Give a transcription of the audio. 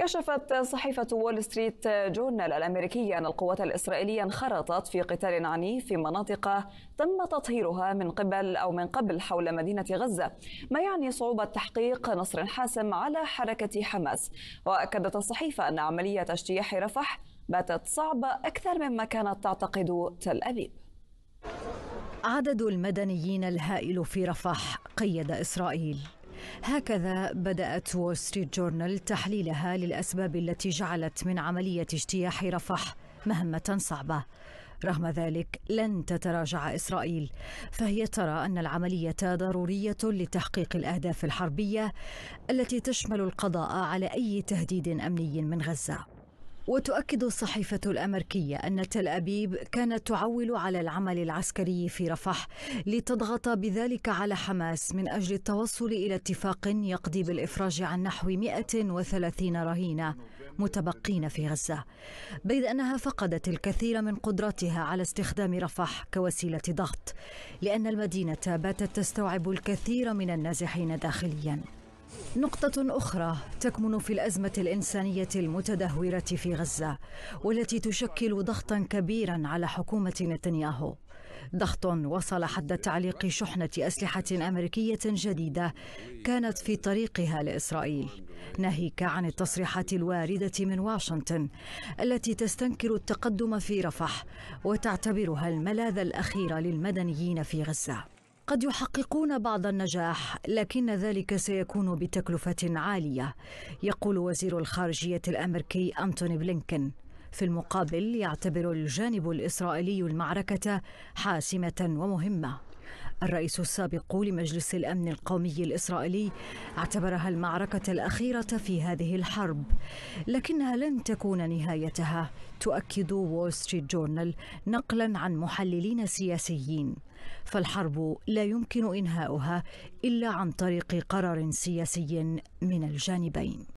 كشفت صحيفة وول ستريت جورنال الأمريكية أن القوات الإسرائيلية انخرطت في قتال عنيف في مناطق تم تطهيرها من قبل أو من قبل حول مدينة غزة ما يعني صعوبة تحقيق نصر حاسم على حركة حماس وأكدت الصحيفة أن عملية اجتياح رفح باتت صعبة أكثر مما كانت تعتقد تل أبيب عدد المدنيين الهائل في رفح قيد إسرائيل هكذا بدأت وول ستريت جورنال تحليلها للأسباب التي جعلت من عملية اجتياح رفح مهمة صعبة رغم ذلك لن تتراجع إسرائيل فهي ترى أن العملية ضرورية لتحقيق الأهداف الحربية التي تشمل القضاء على أي تهديد أمني من غزة وتؤكد الصحيفة الأمريكية أن تل أبيب كانت تعول على العمل العسكري في رفح لتضغط بذلك على حماس من أجل التوصل إلى اتفاق يقضي بالإفراج عن نحو 130 رهينة متبقين في غزة بيد أنها فقدت الكثير من قدرتها على استخدام رفح كوسيلة ضغط لأن المدينة باتت تستوعب الكثير من النازحين داخلياً نقطة أخرى تكمن في الأزمة الإنسانية المتدهورة في غزة والتي تشكل ضغطا كبيرا على حكومة نتنياهو ضغط وصل حد تعليق شحنة أسلحة أمريكية جديدة كانت في طريقها لإسرائيل ناهيك عن التصريحات الواردة من واشنطن التي تستنكر التقدم في رفح وتعتبرها الملاذ الأخير للمدنيين في غزة قد يحققون بعض النجاح لكن ذلك سيكون بتكلفة عالية يقول وزير الخارجية الأمريكي أنتوني بلينكن في المقابل يعتبر الجانب الإسرائيلي المعركة حاسمة ومهمة الرئيس السابق لمجلس الامن القومي الاسرائيلي اعتبرها المعركه الاخيره في هذه الحرب لكنها لن تكون نهايتها تؤكد وول ستريت جورنال نقلا عن محللين سياسيين فالحرب لا يمكن انهاؤها الا عن طريق قرار سياسي من الجانبين